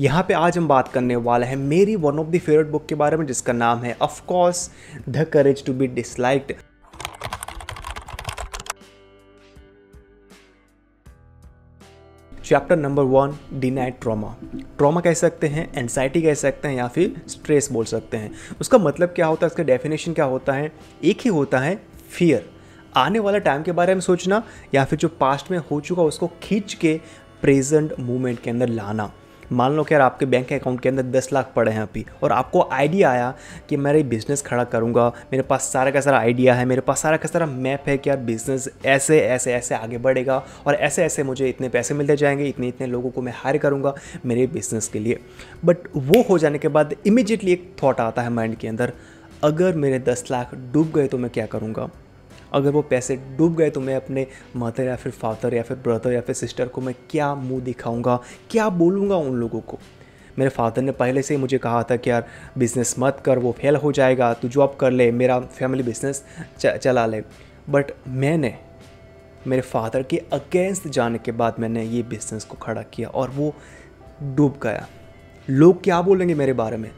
यहाँ पे आज हम बात करने वाले हैं मेरी one of the favourite book के बारे में जिसका नाम है of course the courage to be disliked chapter number one denied trauma trauma कह सकते हैं एनजाइटी कह सकते हैं या फिर स्ट्रेस बोल सकते हैं उसका मतलब क्या होता है उसका डेफिनेशन क्या होता है एक ही होता है फियर आने वाला टाइम के बारे में सोचना या फिर जो पास्ट में हो चुका उसको खींच के प्रेजेंट मोमेंट के अंदर लाना मान लो कि यार आपके बैंक अकाउंट के अंदर दस लाख पड़े हैं अभी और आपको आइडिया आया कि मैं ये बिज़नेस खड़ा करूँगा मेरे पास सारा का सारा आइडिया है मेरे पास सारा का सारा मैप है कि यार बिज़नेस ऐसे ऐसे ऐसे आगे बढ़ेगा और ऐसे ऐसे मुझे इतने पैसे मिलते जाएंगे इतने इतने लोगों को मैं हायर करूँगा मेरे बिज़नेस के लिए बट वो हो जाने के बाद इमिजिएटली एक थाट आता है माइंड के अंदर अगर मेरे दस लाख डूब गए तो मैं क्या करूँगा अगर वो पैसे डूब गए तो मैं अपने मदर या फिर फादर या फिर ब्रदर या फिर सिस्टर को मैं क्या मुंह दिखाऊंगा क्या बोलूँगा उन लोगों को मेरे फादर ने पहले से ही मुझे कहा था कि यार बिज़नेस मत कर वो फेल हो जाएगा तू जॉब कर ले मेरा फैमिली बिजनेस चला ले बट मैंने मेरे फादर के अगेंस्ट जाने के बाद मैंने ये बिज़नेस को खड़ा किया और वो डूब गया लोग क्या बोलेंगे मेरे बारे में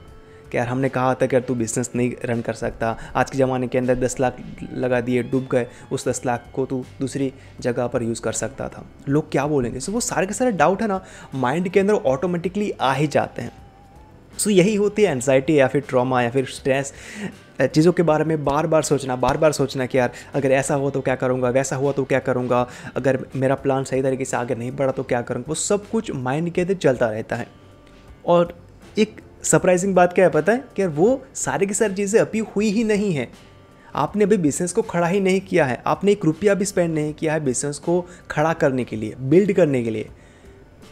कि यार हमने कहा था कि यार तू बिज़नेस नहीं रन कर सकता आज के ज़माने के अंदर दस लाख लगा दिए डूब गए उस दस लाख को तू दूसरी जगह पर यूज़ कर सकता था लोग क्या बोलेंगे सो वो सारे के सारे डाउट है ना माइंड के अंदर ऑटोमेटिकली आ ही जाते हैं सो यही होती है एनजाइटी या फिर ट्रॉमा या फिर स्ट्रेस चीज़ों के बारे में बार बार सोचना बार बार सोचना कि यार अगर ऐसा हुआ तो क्या करूँगा वैसा हुआ तो क्या करूँगा अगर मेरा प्लान सही तरीके से आगे नहीं बढ़ा तो क्या करूँगा वो सब कुछ माइंड के अंदर चलता रहता है और एक सरप्राइजिंग बात क्या है पता है कि वो सारे की सारी चीज़ें अभी हुई ही नहीं है आपने अभी बिजनेस को खड़ा ही नहीं किया है आपने एक रुपया भी स्पेंड नहीं किया है बिजनेस को खड़ा करने के लिए बिल्ड करने के लिए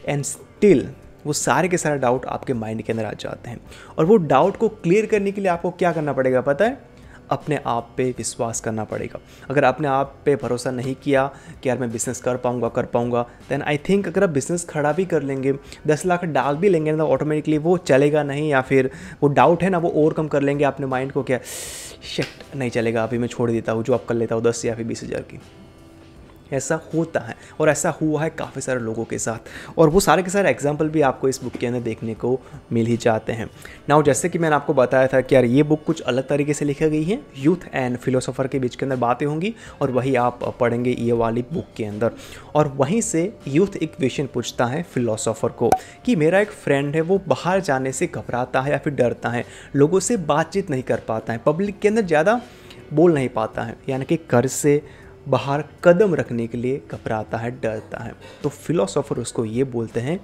एंड स्टिल वो सारे के सारे डाउट आपके माइंड के अंदर आ जाते हैं और वो डाउट को क्लियर करने के लिए आपको क्या करना पड़ेगा पता है अपने आप पे विश्वास करना पड़ेगा अगर अपने आप पे भरोसा नहीं किया कि यार मैं बिज़नेस कर पाऊँगा कर पाऊँगा दैन आई थिंक अगर आप बिज़नेस खड़ा भी कर लेंगे दस लाख डाल भी लेंगे ना तो ऑटोमेटिकली वो चलेगा नहीं या फिर वो डाउट है ना वो ओवरकम कर लेंगे अपने माइंड को क्या शिट नहीं चलेगा अभी मैं छोड़ देता हूँ जो आप कर लेता हूँ दस या फिर बीस हज़ार की ऐसा होता है और ऐसा हुआ है काफ़ी सारे लोगों के साथ और वो सारे के सारे एग्जाम्पल भी आपको इस बुक के अंदर देखने को मिल ही जाते हैं नाउ जैसे कि मैंने आपको बताया था कि यार ये बुक कुछ अलग तरीके से लिखी गई है यूथ एंड फिलोसोफर के बीच के अंदर बातें होंगी और वही आप पढ़ेंगे ये वाली बुक के अंदर और वहीं से यूथ एक क्वेश्चन पूछता है फिलोसोफर को कि मेरा एक फ्रेंड है वो बाहर जाने से घबराता है या फिर डरता है लोगों से बातचीत नहीं कर पाता है पब्लिक के अंदर ज़्यादा बोल नहीं पाता है यानी कि कर्ज से बाहर कदम रखने के लिए घबराता है डरता है तो फिलोसोफर उसको ये बोलते हैं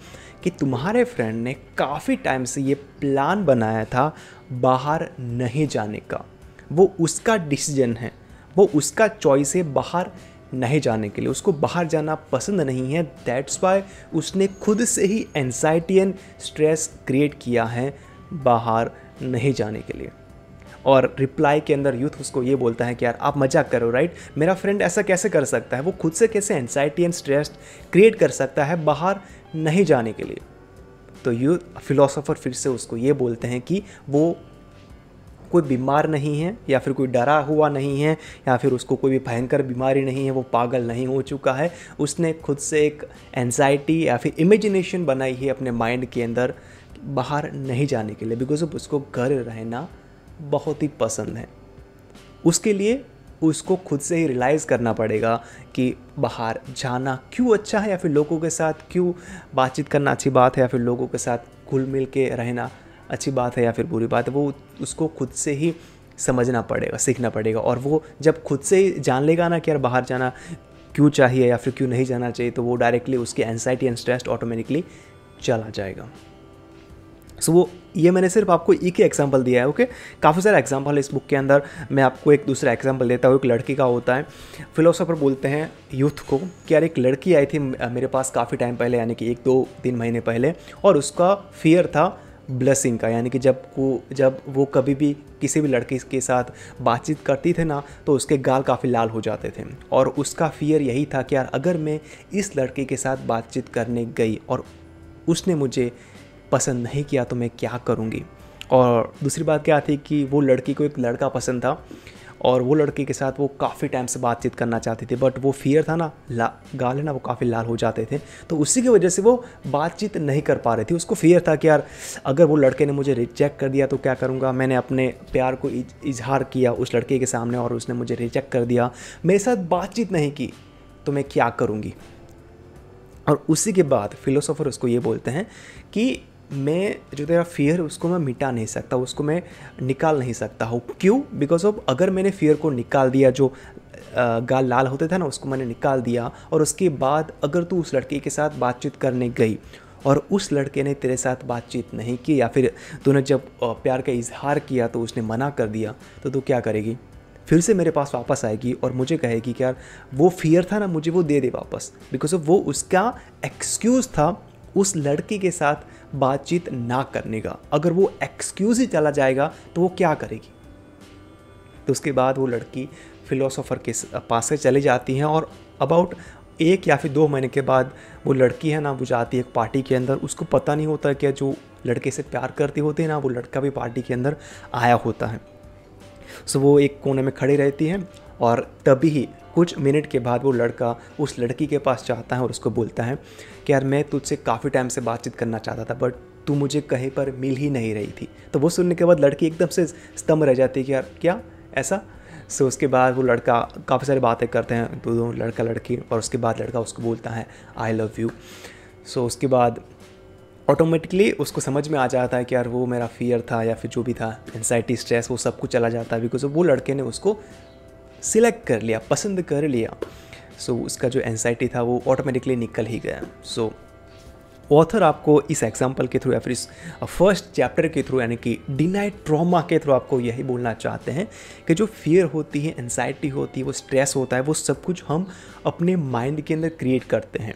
कि तुम्हारे फ्रेंड ने काफ़ी टाइम से ये प्लान बनाया था बाहर नहीं जाने का वो उसका डिसीजन है वो उसका चॉइस है बाहर नहीं जाने के लिए उसको बाहर जाना पसंद नहीं है दैट्स वाई उसने खुद से ही एनजाइटी एंड स्ट्रेस क्रिएट किया है बाहर नहीं जाने के लिए और रिप्लाई के अंदर यूथ उसको ये बोलता है कि यार आप मजाक करो राइट मेरा फ्रेंड ऐसा कैसे कर सकता है वो खुद से कैसे एनजाइटी एंड स्ट्रेस क्रिएट कर सकता है बाहर नहीं जाने के लिए तो यूथ फिलोसोफर फिर से उसको ये बोलते हैं कि वो कोई बीमार नहीं है या फिर कोई डरा हुआ नहीं है या फिर उसको कोई भी भयंकर बीमारी नहीं है वो पागल नहीं हो चुका है उसने खुद से एक एनजाइटी या फिर इमेजिनेशन बनाई है अपने माइंड के अंदर बाहर नहीं जाने के लिए बिकॉज उसको घर रहना बहुत ही पसंद है उसके लिए उसको खुद से ही रियलाइज़ करना पड़ेगा कि बाहर जाना क्यों अच्छा है या फिर लोगों के साथ क्यों बातचीत करना अच्छी बात है या फिर लोगों के साथ घुल मिल के रहना अच्छी बात है या फिर बुरी बात है वो उसको खुद से ही समझना पड़ेगा सीखना पड़ेगा और वो जब खुद से ही जान लेगा ना कि यार बाहर जाना क्यों चाहिए या फिर क्यों नहीं जाना चाहिए तो वो डायरेक्टली उसकी एनजाइटी एंड स्ट्रेस ऑटोमेटिकली चला जाएगा सो so, वो ये मैंने सिर्फ आपको एक ही एग्ज़ाम्पल दिया है ओके काफ़ी सारा है इस बुक के अंदर मैं आपको एक दूसरा एग्ज़ाम्पल देता हूँ एक लड़की का होता है फिलोसोफर बोलते हैं यूथ को कि यार एक लड़की आई थी मेरे पास काफ़ी टाइम पहले यानी कि एक दो तीन महीने पहले और उसका फियर था ब्लसिंग का यानी कि जब को जब वो कभी भी किसी भी लड़के के साथ बातचीत करती थी ना तो उसके गाल काफ़ी लाल हो जाते थे और उसका फियर यही था कि यार अगर मैं इस लड़के के साथ बातचीत करने गई और उसने मुझे पसंद नहीं किया तो मैं क्या करूँगी और दूसरी बात क्या थी कि वो लड़की को एक लड़का पसंद था और वो लड़के के साथ वो काफ़ी टाइम से बातचीत करना चाहते थे बट वो फियर था ना ला गाल है ना वो काफ़ी लाल हो जाते थे तो उसी की वजह से वो बातचीत नहीं कर पा रही थी उसको फियर था कि यार अगर वो लड़के ने मुझे रिजेक्ट कर दिया तो क्या करूँगा मैंने अपने प्यार को इजहार किया उस लड़के के सामने और उसने मुझे रिजेक्ट कर दिया मेरे साथ बातचीत नहीं की तो मैं क्या करूँगी और उसी के बाद फिलोसोफर उसको ये बोलते हैं कि मैं जो तेरा फियर उसको मैं मिटा नहीं सकता उसको मैं निकाल नहीं सकता हूँ क्यों बिकॉज ऑफ अगर मैंने फियर को निकाल दिया जो गाल लाल होते थे ना उसको मैंने निकाल दिया और उसके बाद अगर तू उस लड़के के साथ बातचीत करने गई और उस लड़के ने तेरे साथ बातचीत नहीं की या फिर तूने जब प्यार का इजहार किया तो उसने मना कर दिया तो तू क्या करेगी फिर से मेरे पास वापस आएगी और मुझे कहेगी कि यार वो फियर था ना मुझे वो दे दे वापस बिकॉज ऑफ वो उसका एक्सक्यूज़ था उस लड़की के साथ बातचीत ना करने का अगर वो एक्सक्यूज़ ही चला जाएगा तो वो क्या करेगी तो उसके बाद वो लड़की फ़िलोसोफ़र के पास से चली जाती हैं और अबाउट एक या फिर दो महीने के बाद वो लड़की है ना वो जाती है एक पार्टी के अंदर उसको पता नहीं होता क्या जो लड़के से प्यार करती होती है ना वो लड़का भी पार्टी के अंदर आया होता है सो so, वो एक कोने में खड़ी रहती है और तभी ही कुछ मिनट के बाद वो लड़का उस लड़की के पास जाता है और उसको बोलता है कि यार मैं तुझसे काफ़ी टाइम से बातचीत करना चाहता था बट तू मुझे कहीं पर मिल ही नहीं रही थी तो वो सुनने के बाद लड़की एकदम से स्तंभ रह जाती है कि यार क्या ऐसा सो उसके बाद वो लड़का काफ़ी सारी बातें करते हैं दोनों तो लड़का लड़की और उसके बाद लड़का उसको बोलता है आई लव यू सो उसके बाद ऑटोमेटिकली उसको समझ में आ जाता है कि यार वो मेरा फियर था या फिर जो भी था एनजाइटी स्ट्रेस वो सब कुछ चला जाता है बिकॉज वो लड़के ने उसको सिलेक्ट कर लिया पसंद कर लिया सो so, उसका जो एनजाइटी था वो ऑटोमेटिकली निकल ही गया सो so, ऑथर आपको इस एग्जाम्पल के थ्रू या फिर इस फर्स्ट uh, चैप्टर के थ्रू यानी कि डिनाइड ट्रॉमा के थ्रू आपको यही बोलना चाहते हैं कि जो फियर होती है एनजाइटी होती है वो स्ट्रेस होता है वो सब कुछ हम अपने माइंड के अंदर क्रिएट करते हैं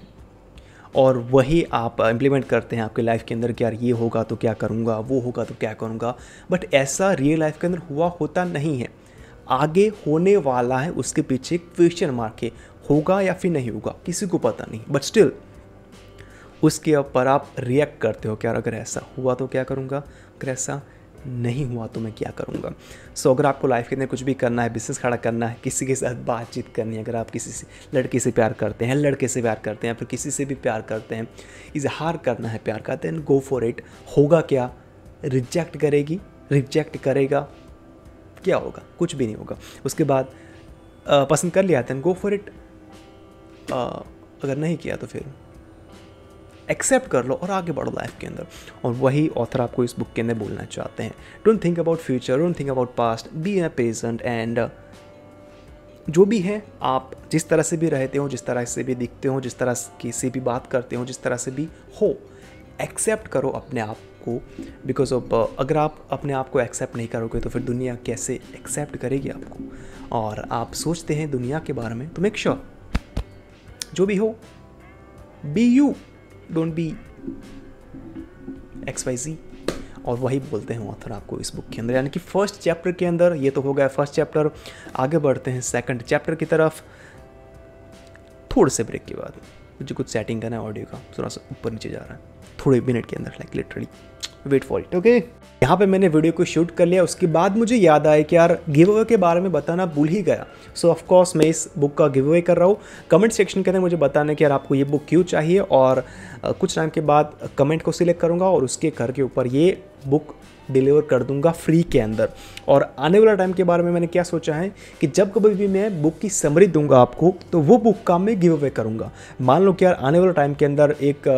और वही आप इम्प्लीमेंट uh, करते हैं आपके लाइफ के अंदर कि यार ये होगा तो क्या करूँगा वो होगा तो क्या करूँगा बट ऐसा रियल लाइफ के अंदर हुआ होता नहीं है आगे होने वाला है उसके पीछे क्वेश्चन मार्क है होगा या फिर नहीं होगा किसी को पता नहीं बट स्टिल उसके ऊपर आप रिएक्ट करते हो क्या अगर ऐसा हुआ तो क्या करूँगा अगर ऐसा नहीं हुआ तो मैं क्या करूँगा सो so, अगर आपको लाइफ के अंदर कुछ भी करना है बिजनेस खड़ा करना है किसी के साथ बातचीत करनी है अगर आप किसी से लड़के से प्यार करते हैं लड़के से प्यार करते हैं फिर किसी से भी प्यार करते हैं इजहार करना है प्यार का देन गो फॉर इट होगा क्या रिजेक्ट करेगी रिजेक्ट करेगा क्या होगा कुछ भी नहीं होगा उसके बाद आ, पसंद कर लिया देन गो फॉर इट अगर नहीं किया तो फिर एक्सेप्ट कर लो और आगे बढ़ो लाइफ के अंदर और वही ऑथर आपको इस बुक के अंदर बोलना चाहते हैं don't think about future don't think about past be a present and जो भी है आप जिस तरह से भी रहते हो जिस तरह से भी दिखते हो जिस तरह की से भी बात करते हो जिस तरह से भी हो एक्सेप्ट करो अपने आप को बिकॉज ऑफ अगर आप अपने आप को एक्सेप्ट नहीं करोगे तो फिर दुनिया कैसे एक्सेप्ट करेगी आपको और आप सोचते हैं दुनिया के बारे में तो मेक श्योर sure, जो भी हो be you don't be X Y Z और वही बोलते हैं ऑथर आपको इस बुक के अंदर यानी कि फर्स्ट चैप्टर के अंदर ये तो हो गया फर्स्ट चैप्टर आगे बढ़ते हैं सेकंड चैप्टर की तरफ थोड़े से ब्रेक के बाद मुझे कुछ सेटिंग करना है ऑडियो का थोड़ा सा ऊपर नीचे जा रहा है थोड़े मिनट के अंदर like literally wait for it okay यहाँ पे मैंने वीडियो को शूट कर लिया उसके बाद मुझे याद आया कि यार गिव अवे के बारे में बताना भूल ही गया सो so, ऑफकोर्स मैं इस बुक का गिव अवे कर रहा हूँ कमेंट सेक्शन के अंदर मुझे बताना कि यार आपको ये बुक क्यों चाहिए और कुछ टाइम के बाद कमेंट को सिलेक्ट करूँगा और उसके घर के ऊपर ये बुक डिलीवर कर दूंगा फ्री के अंदर और आने वाला टाइम के बारे में मैंने क्या सोचा है कि जब कभी भी मैं बुक की समरी दूंगा आपको तो वो बुक का मैं गिव अवे करूँगा मान लो कि यार आने वाला टाइम के अंदर एक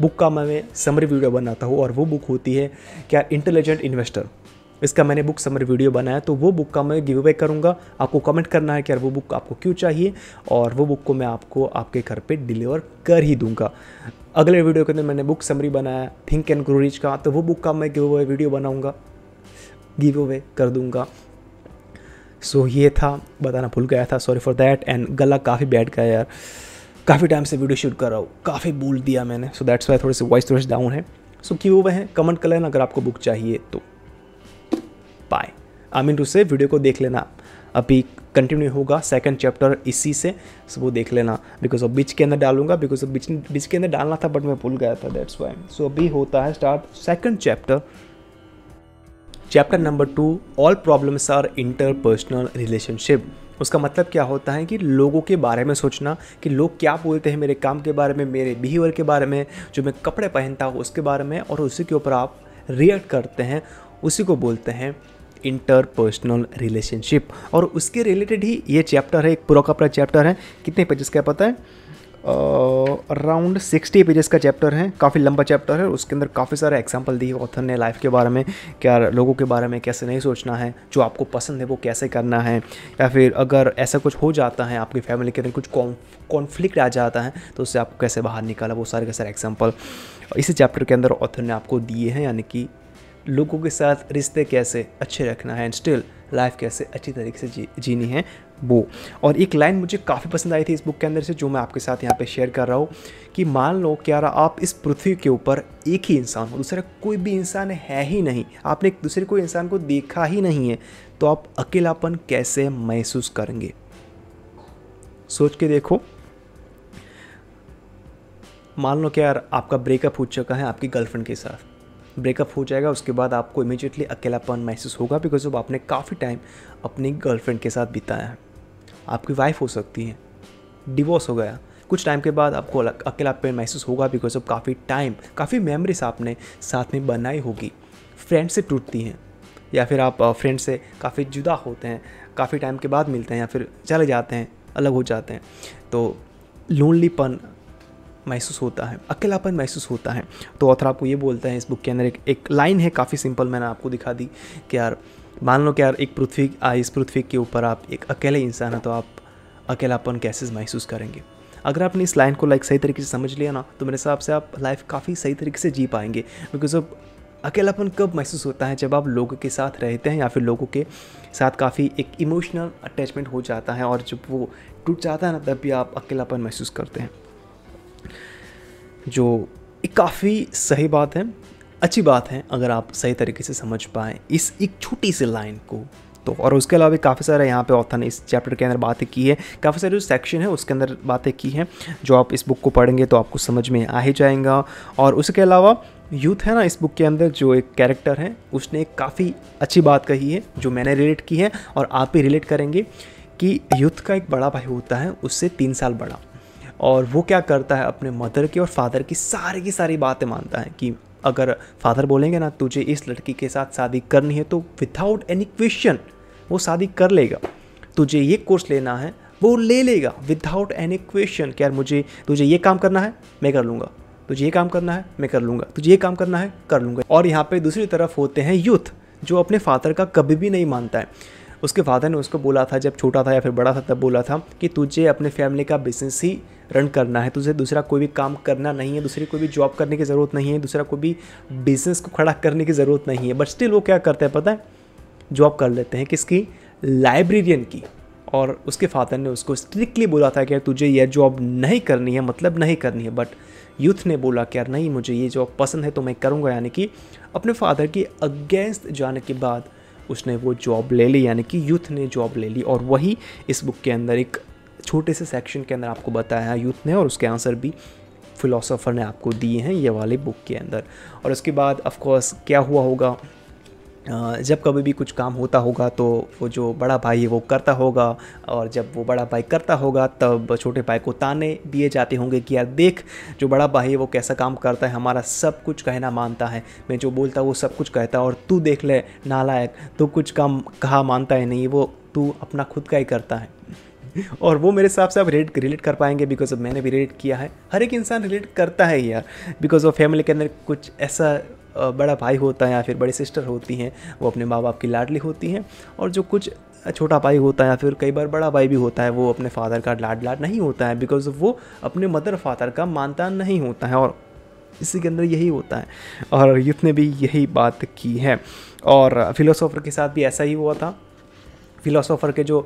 बुक का मैं समरी वीडियो बनाता हूँ और वो बुक होती है क्या इंटेलिजेंट इन्वेस्टर इसका मैंने बुक समरी वीडियो बनाया तो वो बुक का मैं गिव अवे करूँगा आपको कमेंट करना है कि यार वो बुक आपको क्यों चाहिए और वो बुक को मैं आपको आपके घर पे डिलीवर कर ही दूंगा अगले वीडियो के अंदर मैंने बुक समरी बनाया थिंक एंड ग्रो का तो वो बुक का मैं गिव अवे वीडियो बनाऊँगा गिव अवे कर दूँगा सो so, ये था बताना भूल गया था सॉरी फॉर दैट एंड गला काफ़ी बैठ गया यार काफ़ी टाइम से वीडियो शूट कर रहा हूँ काफ़ी बोल दिया मैंने सो दैट्स वाई थोड़े से वॉइस थोड़े से डाउन है सो so, क्यों वह है कमेंट कर लेना अगर आपको बुक चाहिए तो बाय आई मीन टू से वीडियो को देख लेना अभी कंटिन्यू होगा सेकंड चैप्टर इसी से सो वो देख लेना बिकॉज ऑफ बीच के अंदर डालूंगा बिकॉज ऑफ बीच बीच के अंदर डालना था बट मैं भूल गया था दैट्स वाई सो अभी होता है start second chapter chapter number two all problems are interpersonal relationship उसका मतलब क्या होता है कि लोगों के बारे में सोचना कि लोग क्या बोलते हैं मेरे काम के बारे में मेरे बिहेवियर के बारे में जो मैं कपड़े पहनता हूँ उसके बारे में और उसी के ऊपर आप रिएक्ट करते हैं उसी को बोलते हैं इंटरपर्सनल रिलेशनशिप और उसके रिलेटेड ही ये चैप्टर है एक पूरा का पूरा चैप्टर है कितने पेजेस का पता है अराउंड सिक्सटी पेजेस का चैप्टर है काफ़ी लंबा चैप्टर है उसके अंदर काफ़ी सारे एग्जाम्पल दिए ऑथर ने लाइफ के बारे में क्या लोगों के बारे में कैसे नहीं सोचना है जो आपको पसंद है वो कैसे करना है या फिर अगर ऐसा कुछ हो जाता है आपकी फैमिली के अंदर कुछ कॉन्फ्लिक्ट आ जाता है तो उससे आपको कैसे बाहर निकाला वो सारे के सारे एग्जाम्पल इसी चैप्टर के अंदर ऑथर ने आपको दिए हैं यानी कि लोगों के साथ रिश्ते कैसे अच्छे रखना है एंड स्टिल लाइफ कैसे अच्छी तरीके से जी जीनी है वो और एक लाइन मुझे काफ़ी पसंद आई थी इस बुक के अंदर से जो मैं आपके साथ यहाँ पे शेयर कर रहा हूँ कि मान लो कि यार आप इस पृथ्वी के ऊपर एक ही इंसान हो दूसरा कोई भी इंसान है ही नहीं आपने एक दूसरे कोई इंसान को देखा ही नहीं है तो आप अकेलापन कैसे महसूस करेंगे सोच के देखो मान लो कि यार आपका ब्रेकअप हो चुका है आपकी गर्लफ्रेंड के साथ ब्रेकअप हो जाएगा उसके बाद आपको इमीजिएटली अकेलापन महसूस होगा बिकॉज ऑफ आपने काफ़ी टाइम अपनी गर्लफ्रेंड के साथ बिताया है आपकी वाइफ हो सकती है डिवोर्स हो गया कुछ टाइम के बाद आपको अकेलापन महसूस होगा बिकॉज ऑफ काफ़ी टाइम काफ़ी मेमोरीज आपने साथ में बनाई होगी फ्रेंड से टूटती हैं या फिर आप फ्रेंड से काफ़ी जुदा होते हैं काफ़ी टाइम के बाद मिलते हैं या फिर चले जाते हैं अलग हो जाते हैं तो लोनलीपन महसूस होता है अकेलापन महसूस होता है तो ऑथर आपको ये बोलता है इस बुक के अंदर एक एक लाइन है काफ़ी सिंपल मैंने आपको दिखा दी कि यार मान लो कि यार एक पृथ्वी इस पृथ्वी के ऊपर आप एक अकेले इंसान हैं तो आप अकेलापन कैसे महसूस करेंगे अगर आपने इस लाइन को लाइक सही तरीके से समझ लिया ना तो मेरे हिसाब से आप लाइफ काफ़ी सही तरीके से जी पाएंगे बिकॉज ऑफ अकेलापन कब महसूस होता है जब आप लोगों के साथ रहते हैं या फिर लोगों के साथ काफ़ी एक इमोशनल अटैचमेंट हो जाता है और जब वो टूट जाता है ना तब भी आप अकेलापन महसूस करते हैं जो एक काफ़ी सही बात है अच्छी बात है अगर आप सही तरीके से समझ पाएँ इस एक छोटी सी लाइन को तो और उसके अलावा काफ़ी सारे यहाँ पे ऑथर ने इस चैप्टर के अंदर बातें की है काफ़ी सारे जो सेक्शन है उसके अंदर बातें की हैं जो आप इस बुक को पढ़ेंगे तो आपको समझ में आ ही जाएगा और उसके अलावा यूथ है ना इस बुक के अंदर जो एक कैरेक्टर है उसने काफ़ी अच्छी बात कही है जो मैंने रिलेट की है और आप भी रिलेट करेंगे कि यूथ का एक बड़ा भाई होता है उससे तीन साल बड़ा और वो क्या करता है अपने मदर की और फादर की सारी की सारी बातें मानता है कि अगर फादर बोलेंगे ना तुझे इस लड़की के साथ शादी करनी है तो विदाउट एनी क्वेश्चन वो शादी कर लेगा तुझे ये कोर्स लेना है वो ले लेगा विदाउट एनी क्वेश्चन यार मुझे तुझे ये काम करना है मैं कर लूँगा तुझे ये काम करना है मैं कर लूँगा तुझे ये काम करना है कर लूँगा और यहाँ पे दूसरी तरफ होते हैं यूथ जो अपने फादर का कभी भी नहीं मानता है उसके फादर ने उसको बोला था जब छोटा था या फिर बड़ा था तब बोला था कि तुझे अपने फैमिली का बिजनेस ही रन करना है तुझे दूसरा कोई भी काम करना नहीं है दूसरी कोई भी जॉब करने की ज़रूरत नहीं है दूसरा कोई भी बिजनेस को खड़ा करने की ज़रूरत नहीं है बट स्टिल वो क्या करते हैं पता है जॉब कर लेते हैं किसकी लाइब्रेरियन की और उसके फादर ने उसको स्ट्रिक्टली बोला था कि यार तुझे यह जॉब नहीं करनी है मतलब नहीं करनी है बट यूथ ने बोला कि यार नहीं मुझे ये जॉब पसंद है तो मैं करूँगा यानी कि अपने फादर के अगेंस्ट जाने के बाद उसने वो जॉब ले ली यानी कि यूथ ने जॉब ले ली और वही इस बुक के अंदर एक छोटे से सेक्शन के अंदर आपको बताया यूथ ने और उसके आंसर भी फ़िलोसोफ़र ने आपको दिए हैं ये वाले बुक के अंदर और उसके बाद ऑफ कोर्स क्या हुआ होगा जब कभी भी कुछ काम होता होगा तो वो जो बड़ा भाई है वो करता होगा और जब वो बड़ा भाई करता होगा तब छोटे भाई को ताने दिए जाते होंगे कि यार देख जो बड़ा भाई है वो कैसा काम करता है हमारा सब कुछ कहना मानता है मैं जो बोलता वो सब कुछ कहता है और तू देख ले नालायक तो कुछ काम कहा मानता है नहीं वो तू अपना खुद का ही करता है और वो मेरे हिसाब से आप रिलेट रिलेट कर पाएंगे बिकॉज ऑफ मैंने भी रिलेट किया है हर एक इंसान रिलेट करता है यार बिकॉज ऑफ फैमिली के अंदर कुछ ऐसा बड़ा भाई होता है या फिर बड़ी सिस्टर होती हैं वो अपने माँ बाप की लाडली होती हैं और जो कुछ छोटा भाई होता है या फिर कई बार बड़ा भाई भी होता है वो अपने फादर का लाड लाड नहीं होता है बिकॉज वो अपने मदर फादर का मानता नहीं होता है और इसी के अंदर यही होता है और यूथ ने भी यही बात की है और फिलोसोफर के साथ भी ऐसा ही हुआ था फ़िलोसोफ़र के जो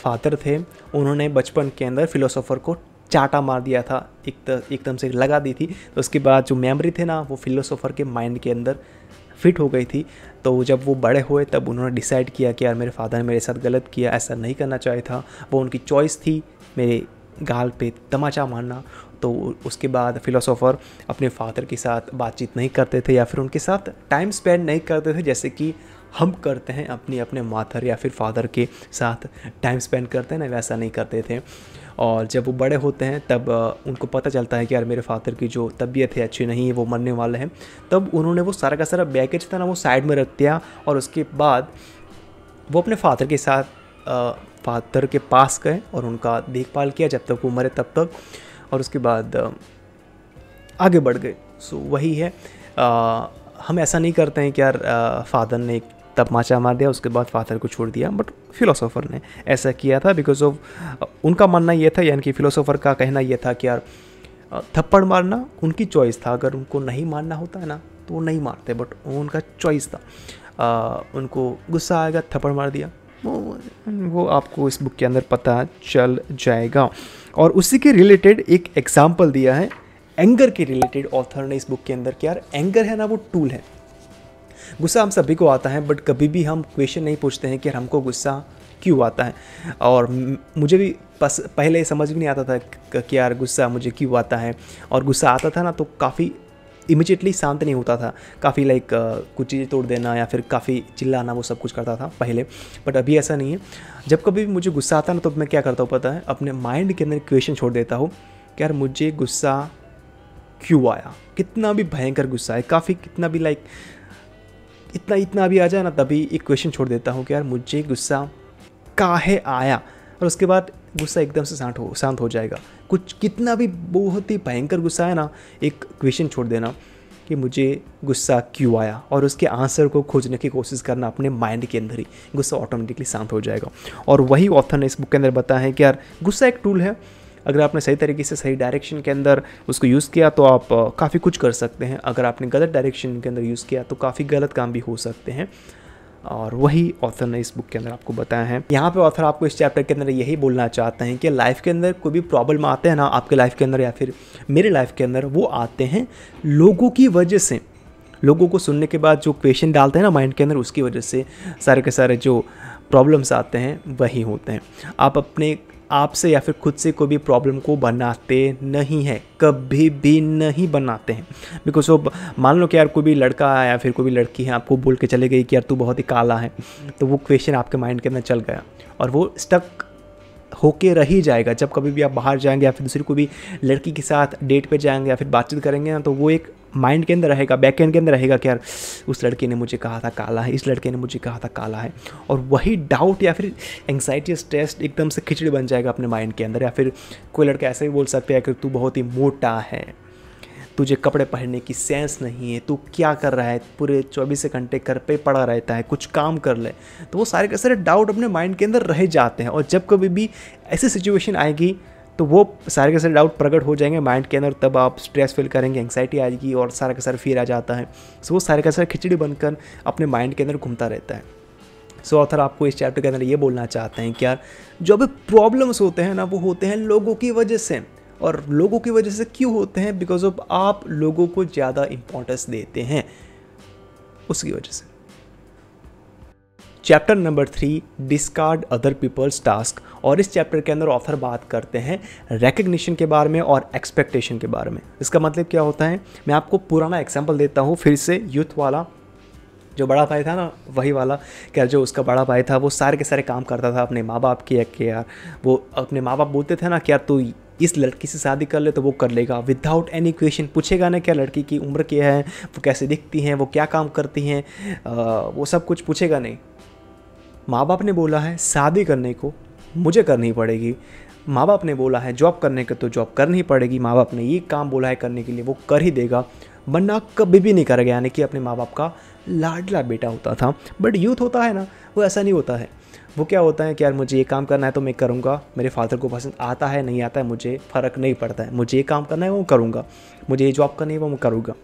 फादर थे उन्होंने बचपन के अंदर फ़िलोसोफ़र को चाटा मार दिया था एक एकदम से लगा दी थी तो उसके बाद जो मेमोरी थे ना वो फिलोसोफर के माइंड के अंदर फिट हो गई थी तो जब वो बड़े हुए तब उन्होंने डिसाइड किया कि यार मेरे फादर ने मेरे साथ गलत किया ऐसा नहीं करना चाहिए था वो उनकी चॉइस थी मेरे गाल पे तमाचा मारना तो उसके बाद फिलोसोफर अपने फादर के साथ बातचीत नहीं करते थे या फिर उनके साथ टाइम स्पेंड नहीं करते थे जैसे कि हम करते हैं अपने अपने माथर या फिर फादर के साथ टाइम स्पेंड करते हैं ना वैसा नहीं करते थे और जब वो बड़े होते हैं तब उनको पता चलता है कि यार मेरे फादर की जो तबीयत है अच्छी नहीं है वो मरने वाले हैं तब उन्होंने वो सारा का सारा बैगेज था ना वो साइड में रख दिया और उसके बाद वो अपने फादर के साथ फादर के पास गए और उनका देखभाल किया जब तक वो मरे तब तक और उसके बाद आगे बढ़ गए सो वही है आ, हम ऐसा नहीं करते हैं कि यार फादर ने एक तब माचा मार दिया उसके बाद फादर को छोड़ दिया बट फिलोसोफर ने ऐसा किया था बिकॉज ऑफ उनका मानना यह था यानी कि फिलोसोफर का कहना यह था कि यार थप्पड़ मारना उनकी चॉइस था अगर उनको नहीं मारना होता है ना तो वो नहीं मारते बट उनका चॉइस था आ, उनको गुस्सा आएगा थप्पड़ मार दिया वो वो आपको इस बुक के अंदर पता चल जाएगा और उसी के रिलेटेड एक एग्ज़ाम्पल दिया है एंगर के रिलेटेड ऑथर ने इस बुक के अंदर कि यार एंगर है ना वो टूल है गुस्सा हम सभी को आता है बट कभी भी हम क्वेश्चन नहीं पूछते हैं कि हमको गुस्सा क्यों आता है और मुझे भी पस, पहले समझ भी नहीं आता था कि यार गुस्सा मुझे क्यों आता है और गुस्सा आता था ना तो काफ़ी इमिजिएटली शांत नहीं होता था काफ़ी लाइक कुछ चीज़ें तोड़ देना या फिर काफ़ी चिल्लाना वो सब कुछ करता था पहले बट अभी ऐसा नहीं है जब कभी भी मुझे गुस्सा आता ना तो मैं क्या करता हूँ पता है अपने माइंड के अंदर क्वेश्चन छोड़ देता हूँ कि यार मुझे गुस्सा क्यों आया कितना भी भयंकर गुस्सा है काफ़ी कितना भी लाइक इतना इतना अभी आ जाए ना तभी एक क्वेश्चन छोड़ देता हूँ कि यार मुझे गुस्सा काहे आया और उसके बाद गुस्सा एकदम से शांत हो शांत हो जाएगा कुछ कितना भी बहुत ही भयंकर गुस्सा है ना एक क्वेश्चन छोड़ देना कि मुझे गुस्सा क्यों आया और उसके आंसर को खोजने की कोशिश करना अपने माइंड के अंदर ही गुस्सा ऑटोमेटिकली शांत हो जाएगा और वही ऑथर ने इस बुक के अंदर बताया है कि यार गुस्सा एक टूल है अगर आपने सही तरीके से सही डायरेक्शन के अंदर उसको यूज़ किया तो आप काफ़ी कुछ कर सकते हैं अगर आपने गलत डायरेक्शन के अंदर यूज़ किया तो काफ़ी गलत काम भी हो सकते हैं और वही ऑथर ने इस बुक के अंदर आपको बताया है यहाँ पे ऑथर आपको इस चैप्टर के अंदर यही बोलना चाहते हैं कि लाइफ के अंदर कोई भी प्रॉब्लम आते हैं ना आपके लाइफ के अंदर या फिर मेरे लाइफ के अंदर वो आते हैं लोगों की वजह से लोगों को सुनने के बाद जो क्वेश्चन डालते हैं ना माइंड के अंदर उसकी वजह से सारे के सारे जो प्रॉब्लम्स आते हैं वही होते हैं आप अपने आपसे या फिर खुद से कोई भी प्रॉब्लम को बनाते नहीं हैं कभी भी नहीं बनाते हैं बिकॉज वो मान लो कि यार कोई भी लड़का है या फिर कोई भी लड़की है आपको बोल के चले गई कि यार तू बहुत ही काला है तो वो क्वेश्चन आपके माइंड के अंदर चल गया और वो स्टक होके रह ही जाएगा जब कभी भी आप बाहर जाएंगे या फिर दूसरी कोई भी लड़की के साथ डेट पे जाएंगे या फिर बातचीत करेंगे ना तो वो एक माइंड के अंदर रहेगा बैक एंड के अंदर रहेगा कि यार उस लड़के ने मुझे कहा था काला है इस लड़के ने मुझे कहा था काला है और वही डाउट या फिर एंगजाइटी स्ट्रेस एकदम से खिचड़ी बन जाएगा अपने माइंड के अंदर या फिर कोई लड़का ऐसे भी बोल सकता है कि तू बहुत ही मोटा है तुझे कपड़े पहनने की सेंस नहीं है तू क्या कर रहा है पूरे चौबीस घंटे घर पे पड़ा रहता है कुछ काम कर ले तो वो सारे के सारे डाउट अपने माइंड के अंदर रह जाते हैं और जब कभी भी ऐसी सिचुएशन आएगी तो वो सारे के सारे डाउट प्रकट हो जाएंगे माइंड के अंदर तब आप स्ट्रेस फील करेंगे एंगजाइटी आएगी और सारा का सारा फिर आ जाता है सो वो सारे का सारा खिचड़ी बनकर अपने माइंड के अंदर घूमता रहता है सो so, ऑथर आपको इस चैप्टर के अंदर ये बोलना चाहते हैं कि यार जो भी प्रॉब्लम्स होते हैं ना वो होते हैं लोगों की वजह से और लोगों की वजह से क्यों होते हैं बिकॉज ऑफ आप लोगों को ज़्यादा इम्पोर्टेंस देते हैं उसकी वजह से chapter number three discard other peoples task और इस चैप्टर के अंदर ऑथर बात करते हैं रिकग्निशन के बारे में और एक्सपेक्टेशन के बारे में इसका मतलब क्या होता है मैं आपको पुराना एग्जाम्पल देता हूँ फिर से यूथ वाला जो बड़ा भाई था ना वही वाला क्या जो उसका बड़ा भाई था वो सारे के सारे काम करता था अपने माँ बाप के कि यार वो अपने माँ बाप बोलते थे ना कि यार तू इस लड़की से शादी कर ले तो वो कर लेगा विदाउट एनी क्वेश्चन पूछेगा ना क्या लड़की की उम्र क्या है वो कैसे दिखती हैं वो क्या काम करती हैं वो सब कुछ पूछेगा नहीं माँ बाप ने बोला है शादी करने को मुझे करनी पड़ेगी माँ बाप ने बोला है जॉब करने का तो जॉब करनी पड़ेगी माँ बाप ने ये काम बोला है करने के लिए वो कर ही देगा वरना कभी भी नहीं कर गया यानी कि अपने माँ बाप का लाडला बेटा होता था बट यूथ होता है ना वो ऐसा नहीं होता है वो क्या होता है कि यार मुझे ये काम करना है तो मैं करूँगा मेरे फादर को पसंद आता है नहीं आता है मुझे फ़र्क नहीं पड़ता है मुझे ये काम करना है वो करूँगा मुझे ये जॉब करनी है वो मैं करूँगा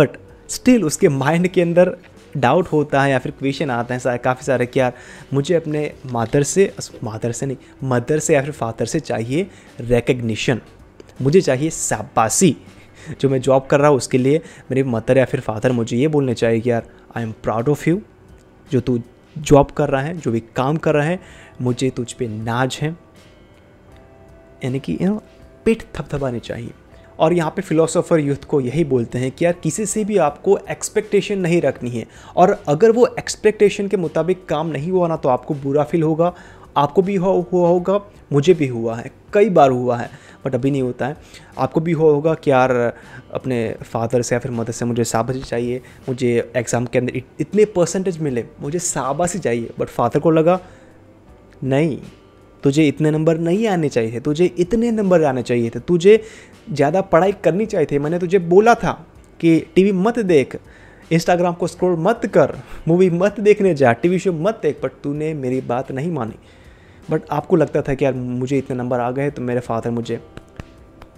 बट स्टिल उसके माइंड के अंदर डाउट होता है या फिर क्वेश्चन आते हैं सारे काफ़ी सारे कि यार मुझे अपने मादर से मादर से नहीं मदर से या फिर फादर से चाहिए रिकग्निशन मुझे चाहिए शाबाशी जो मैं जॉब कर रहा हूँ उसके लिए मेरे मदर या फिर फादर मुझे ये बोलने चाहिए कि यार I am proud of you जो तू जॉब कर रहा है जो भी काम कर रहा है मुझे तुझ पर नाज है यानी कि यू नो पेट थपथपानी चाहिए और यहाँ पे फिलोसोफर यूथ को यही बोलते हैं कि यार किसी से भी आपको एक्सपेक्टेशन नहीं रखनी है और अगर वो एक्सपेक्टेशन के मुताबिक काम नहीं हुआ ना तो आपको बुरा फील होगा आपको भी हुआ होगा मुझे भी हुआ है कई बार हुआ है बट अभी नहीं होता है आपको भी हुआ होगा कि यार अपने फादर से या फिर मदर से मुझे शाबाशी चाहिए मुझे एग्ज़ाम के अंदर इतने परसेंटेज मिले मुझे शाबाशी चाहिए बट फादर को लगा नहीं तुझे इतने नंबर नहीं आने चाहिए थे तुझे इतने नंबर आने चाहिए थे तुझे ज़्यादा पढ़ाई करनी चाहिए थी मैंने तुझे बोला था कि टीवी मत देख इंस्टाग्राम को स्क्रॉल मत कर मूवी मत देखने जा टीवी शो मत देख बट तूने मेरी बात नहीं मानी बट आपको लगता था कि यार मुझे इतने नंबर आ गए तो मेरे फादर मुझे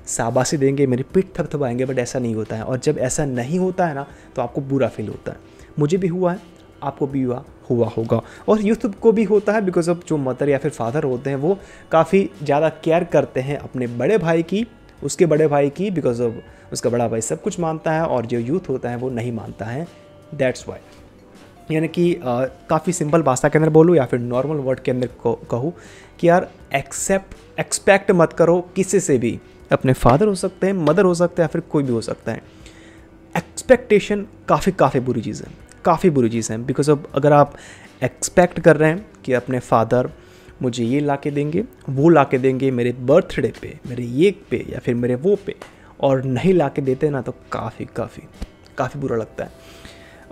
शाबाशी देंगे मेरी पीठ थपथपाएंगे बट ऐसा नहीं होता है और जब ऐसा नहीं होता है ना तो आपको बुरा फील होता है मुझे भी हुआ है आपको भी हुआ हुआ होगा और यूथ को भी होता है बिकॉज ऑफ जो मदर या फिर फादर होते हैं वो काफ़ी ज़्यादा केयर करते हैं अपने बड़े भाई की उसके बड़े भाई की बिकॉज ऑफ उसका बड़ा भाई सब कुछ मानता है और जो यूथ होता है वो नहीं मानता है दैट्स वाई यानी कि काफ़ी सिंपल भाषा के अंदर बोलूँ या फिर नॉर्मल वर्ड के अंदर कहूँ कि यार एक्सेप्ट एक्सपेक्ट मत करो किसी से भी अपने फादर हो सकते हैं मदर हो सकते हैं या फिर कोई भी हो सकता है एक्सपेक्टेशन काफ़ी काफ़ी बुरी चीज़ है काफ़ी बुरी चीज़ है बिकॉज अब अगर आप एक्सपेक्ट कर रहे हैं कि अपने फादर मुझे ये ला के देंगे वो ला के देंगे मेरे बर्थडे पे मेरे ये पे या फिर मेरे वो पे और नहीं ला के देते ना तो काफ़ी काफ़ी काफ़ी बुरा लगता है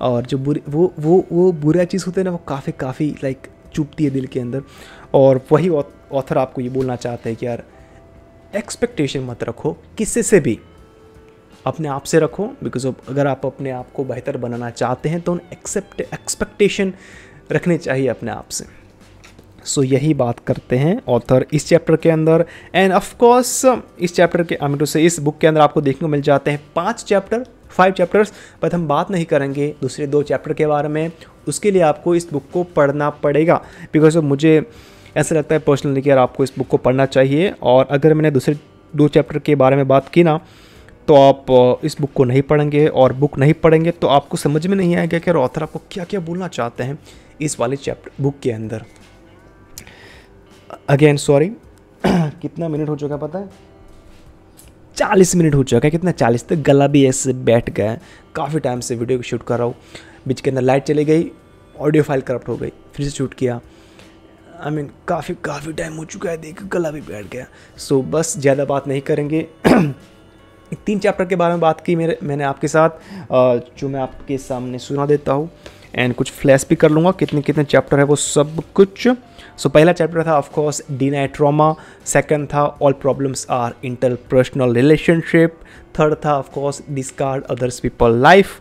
और जो बुरे वो वो वो बुरा चीज़ होते हैं ना वो काफ़ी काफ़ी लाइक चुपती है दिल के अंदर और वही ऑथर आपको ये बोलना चाहते हैं कि यार एक्सपेक्टेशन मत रखो किसी से भी अपने आप से रखो बिकॉज अगर आप अपने आप को बेहतर बनाना चाहते हैं तो एक्सेप्ट एक्सपेक्टेशन रखने चाहिए अपने आप से सो so, यही बात करते हैं ऑथर इस चैप्टर के अंदर एंड ऑफकोर्स इस चैप्टर के आई से इस बुक के अंदर आपको देखने को मिल जाते हैं पाँच चैप्टर फाइव चैप्टर्स बट हम बात नहीं करेंगे दूसरे दो चैप्टर के बारे में उसके लिए आपको इस बुक को पढ़ना पड़ेगा बिकॉज मुझे ऐसा लगता है पर्सनली कि यार आपको इस बुक को पढ़ना चाहिए और अगर मैंने दूसरे दो चैप्टर के बारे में बात की ना तो आप इस बुक को नहीं पढ़ेंगे और बुक नहीं पढ़ेंगे तो आपको समझ में नहीं आएगा कि ऑथर आपको क्या क्या बोलना चाहते हैं इस वाले चैप्टर बुक के अंदर अगेन सॉरी कितना मिनट हो चुका पता है चालीस मिनट हो चुका है कितना चालीस तक तो गला भी ऐसे बैठ गया है काफ़ी टाइम से वीडियो शूट कर रहा हूँ बीच के अंदर लाइट चली गई ऑडियो फाइल करप्ट हो गई फिर से शूट किया आई I मीन mean, काफ़ी काफ़ी टाइम हो चुका है देख गला भी बैठ गया सो so, बस ज़्यादा बात नहीं करेंगे तीन चैप्टर के बारे में बात की मेरे मैंने आपके साथ जो मैं आपके सामने सुना देता हूँ एंड कुछ फ्लैश भी कर लूँगा कितने कितने चैप्टर है वो सब कुछ सो पहला चैप्टर था ऑफकोर्स डिनाई ट्रामा सेकेंड था all problems are interpersonal relationship third था of course discard others people life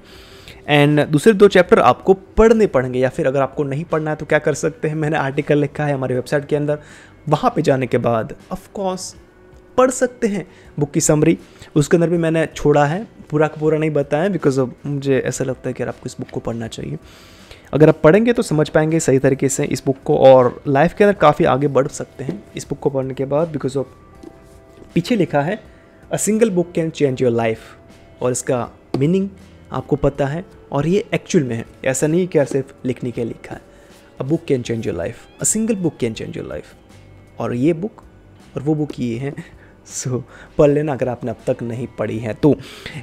and दूसरे दो चैप्टर आपको पढ़ने पड़ेंगे या फिर अगर आपको नहीं पढ़ना है तो क्या कर सकते हैं मैंने आर्टिकल लिखा है हमारी वेबसाइट के अंदर वहाँ पे जाने के बाद ऑफकोर्स पढ़ सकते हैं बुक की समरी उसके अंदर भी मैंने छोड़ा है पूरा का पूरा नहीं बताया बिकॉज मुझे ऐसा लगता है कि यार आपको इस बुक को पढ़ना चाहिए अगर आप पढ़ेंगे तो समझ पाएंगे सही तरीके से इस बुक को और लाइफ के अंदर काफ़ी आगे बढ़ सकते हैं इस बुक को पढ़ने के बाद बिकॉज ऑफ पीछे लिखा है a single book can change your life और इसका मीनिंग आपको पता है और ये एक्चुअल में है ऐसा नहीं कि सिर्फ लिखने के लिए लिखा है a book can change your life a single book can change your life और ये बुक और वो बुक ये है सो so, पढ़ लेना अगर आपने अब तक नहीं पढ़ी है तो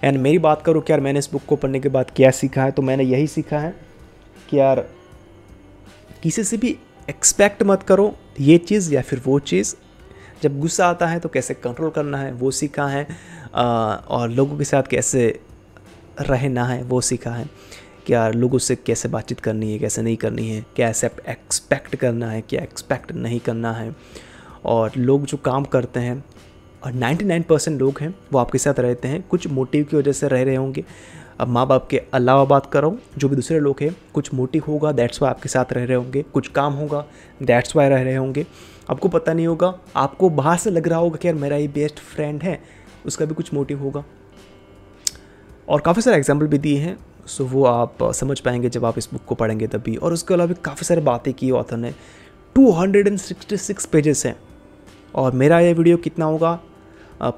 एंड मेरी बात करो कि यार मैंने इस बुक को पढ़ने के बाद क्या सीखा है तो मैंने यही सीखा है कि यार किसी से भी एक्सपेक्ट मत करो ये चीज़ या फिर वो चीज़ जब गुस्सा आता है तो कैसे कंट्रोल करना है वो सीखा है और लोगों के साथ कैसे रहना है वो सीखा है कि यार लोगों से कैसे बातचीत करनी है कैसे नहीं करनी है क्या एक्सपेक्ट करना है क्या एक्सपेक्ट नहीं करना है और लोग जो काम करते हैं और 99 परसेंट लोग हैं वो आपके साथ रहते हैं कुछ मोटिव की वजह से रह रहे होंगे अब माँ बाप के अलावा बात कर रहा हूँ जो भी दूसरे लोग हैं कुछ मोटिव होगा दैट्स वाई आपके साथ रह रहे होंगे कुछ काम होगा दैट्स वाई रह रहे होंगे आपको पता नहीं होगा आपको बाहर से लग रहा होगा कि यार मेरा ये बेस्ट फ्रेंड है उसका भी कुछ मोटिव होगा और काफ़ी सारे एग्जाम्पल भी दिए हैं सो वो आप समझ पाएंगे जब आप इस बुक को पढ़ेंगे तभी और उसके अलावा भी काफ़ी सारी बातें की ऑथर ने 266 पेजेस हैं और मेरा यह वीडियो कितना होगा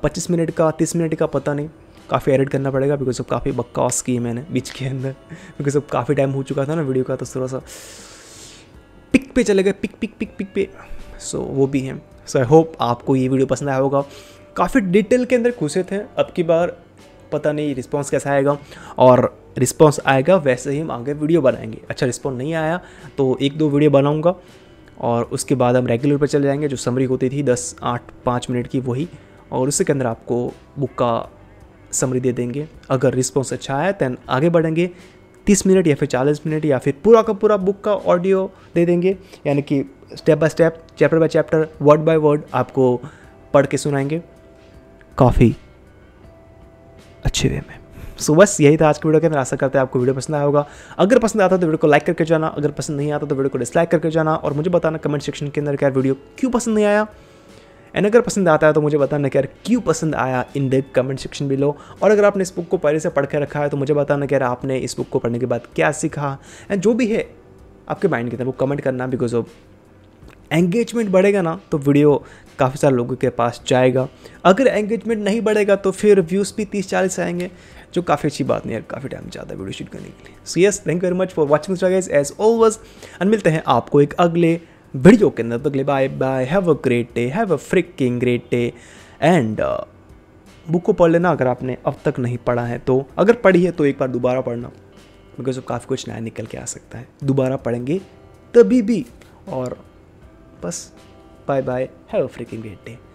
25 मिनट का 30 मिनट का पता नहीं काफ़ी एडिट करना पड़ेगा बिकॉज अब काफ़ी बक्कास की मैंने बीच के अंदर बिकॉज अब काफ़ी टाइम हो चुका था ना वीडियो का तो थोड़ा सा पिक पे चले गए पिक पिक पिक पिक पे सो so, वो भी हैं सो आई होप आपको ये वीडियो पसंद आया होगा काफ़ी डिटेल के अंदर घुसे थे अब की बार पता नहीं रिस्पॉन्स कैसा आएगा और रिस्पॉन्स आएगा वैसे ही हम आगे वीडियो बनाएंगे अच्छा रिस्पॉन्स नहीं आया तो एक दो वीडियो बनाऊँगा और उसके बाद हम रेगुलर पर चले जाएंगे जो समरी होती थी दस आठ पाँच मिनट की वही और उसके अंदर आपको बुक का समरी दे देंगे अगर रिस्पॉन्स अच्छा आया दैन आगे बढ़ेंगे तीस मिनट या फिर चालीस मिनट या फिर पूरा का पूरा बुक का ऑडियो दे देंगे यानी कि step by step chapter by chapter word by word आपको पढ़ के सुनाएंगे काफ़ी अच्छे वे में सो so, बस यही था आज के वीडियो के अंदर आशा करते हैं आपको वीडियो पसंद आया होगा अगर पसंद आता तो वीडियो को लाइक करके जाना अगर पसंद नहीं आता तो वीडियो को डिसलाइक करके जाना और मुझे बताना कमेंट सेक्शन के अंदर क्या वीडियो क्यों पसंद नहीं आया एंड अगर पसंद आता है तो मुझे बताना कि यार क्यों पसंद आया in the comment section below और अगर आपने इस बुक को पहले से पढ़ कर रखा है तो मुझे बताना कि यार आपने इस बुक को पढ़ने के बाद क्या सीखा एंड जो भी है आपके माइंड के अंदर वो कमेंट करना बिकॉज ऑफ एंगेजमेंट बढ़ेगा ना तो वीडियो काफ़ी सारे लोगों के पास जाएगा अगर एंगेजमेंट नहीं बढ़ेगा तो फिर व्यूज़ भी तीस चालीस आएंगे जो काफ़ी अच्छी बात नहीं यार काफ़ी टाइम ज्यादा वीडियो शूट करने के लिए so yes thank you very much for watching as always and मिलते हैं आपको एक अगले वीडियो के अंदर तो अगले bye bye have a great day have a freaking great day and book को पढ़ लेना अगर आपने अब तक नहीं पढ़ा है तो अगर पढ़ी है तो एक बार दोबारा पढ़ना बिकॉज अब काफ़ी कुछ नया निकल के आ सकता है दोबारा पढ़ेंगे तभी भी और बस bye bye have a freaking great day